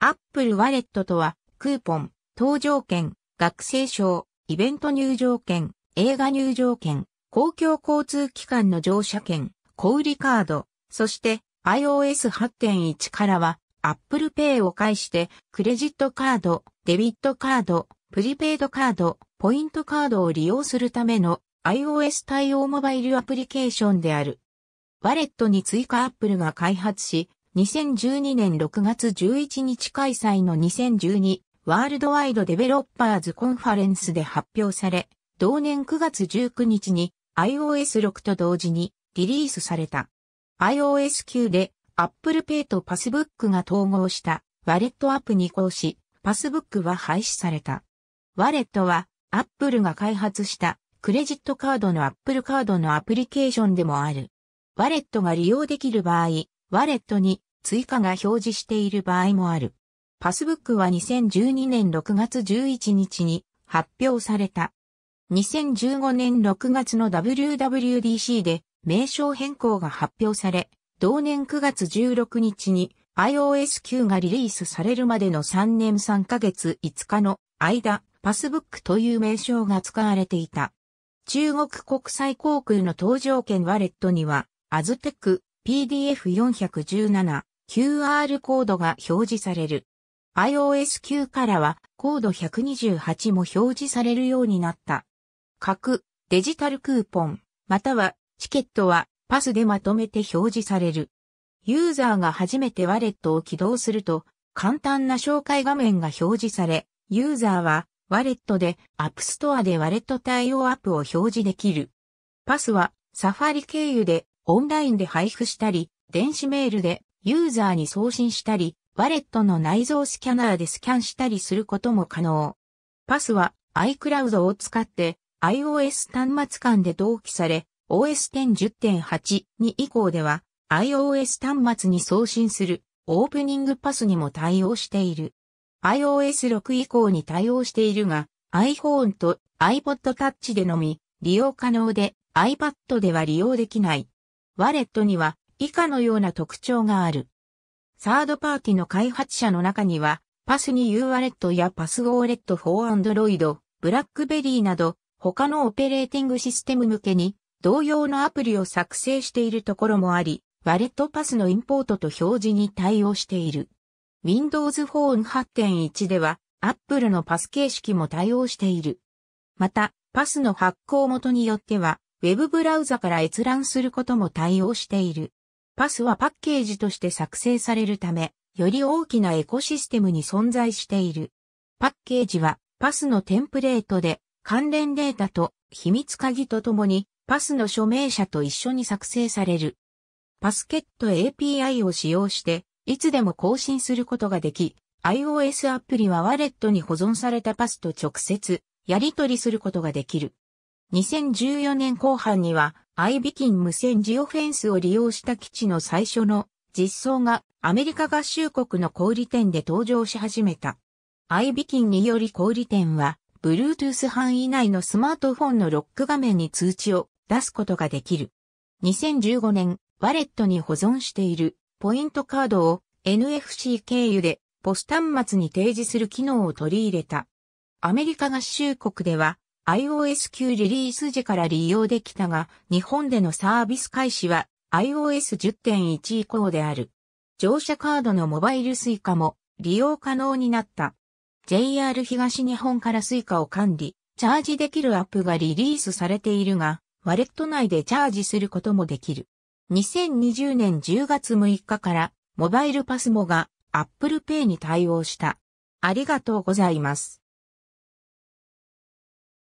Apple ワレットとは、クーポン、搭乗券、学生証、イベント入場券、映画入場券、公共交通機関の乗車券、小売カード、そして iOS 8.1からは Apple Pay を介してクレジットカード、デビットカード、プリペイドカード、ポイントカードを利用するための iOS 対応モバイルアプリケーションである。ワレットに追加アップルが開発し、2012年6月11日開催の2012ワールドワイドデベロッパーズコンファレンスで発表され、同年9月19日に iOS6 と同時にリリースされた。iOS9 で Apple Pay と Passbook が統合したワレットアップに移行し、Passbook は廃止された。ワレットは Apple が開発したクレジットカードの Apple カードのアプリケーションでもある。ワレットが利用できる場合、ワレットに追加が表示している場合もある。パスブックは2012年6月11日に発表された。2015年6月の WWDC で名称変更が発表され、同年9月16日に iOS9 がリリースされるまでの3年3ヶ月5日の間、パスブックという名称が使われていた。中国国際航空の搭乗券ワレットには、アズテック PDF417 QR コードが表示される。iOS 9からはコード128も表示されるようになった。各デジタルクーポン、またはチケットはパスでまとめて表示される。ユーザーが初めてワレットを起動すると簡単な紹介画面が表示され、ユーザーはワレットでアップストアでワレット対応アップを表示できる。パスはサファリ経由でオンラインで配布したり、電子メールでユーザーに送信したり、バレットの内蔵スキャナーでスキャンしたりすることも可能。パスは iCloud を使って iOS 端末間で同期され、o s 1 0 1 0 8に以降では iOS 端末に送信するオープニングパスにも対応している。iOS6 以降に対応しているが iPhone と iPod Touch でのみ利用可能で iPad では利用できない。ワレットには以下のような特徴がある。サードパーティの開発者の中には、パスに u r l ットやパスオーレットフォー Android、ブラックベリーなど、他のオペレーティングシステム向けに、同様のアプリを作成しているところもあり、ワレットパスのインポートと表示に対応している。Windows Phone 8.1では、Apple のパス形式も対応している。また、パスの発行元によっては、Web ブブラウザから閲覧することも対応している。パスはパッケージとして作成されるため、より大きなエコシステムに存在している。パッケージはパスのテンプレートで関連データと秘密鍵とともにパスの署名者と一緒に作成される。パスケット API を使用していつでも更新することができ、iOS アプリはワレットに保存されたパスと直接やり取りすることができる。2014年後半には、アイビキン無線ジオフェンスを利用した基地の最初の実装がアメリカ合衆国の小売店で登場し始めた。アイビキンにより小売店は、Bluetooth 範囲内のスマートフォンのロック画面に通知を出すことができる。2015年、ワレットに保存しているポイントカードを NFC 経由でポス端末に提示する機能を取り入れた。アメリカ合衆国では iOS 9リリース時から利用できたが、日本でのサービス開始は iOS 10.1以降である。乗車カードのモバイル Suica も利用可能になった。JR 東日本から Suica を管理、チャージできるアップがリリースされているが、ワレット内でチャージすることもできる。2020年10月6日から、モバイルパスモが Apple Pay に対応した。ありがとうございます。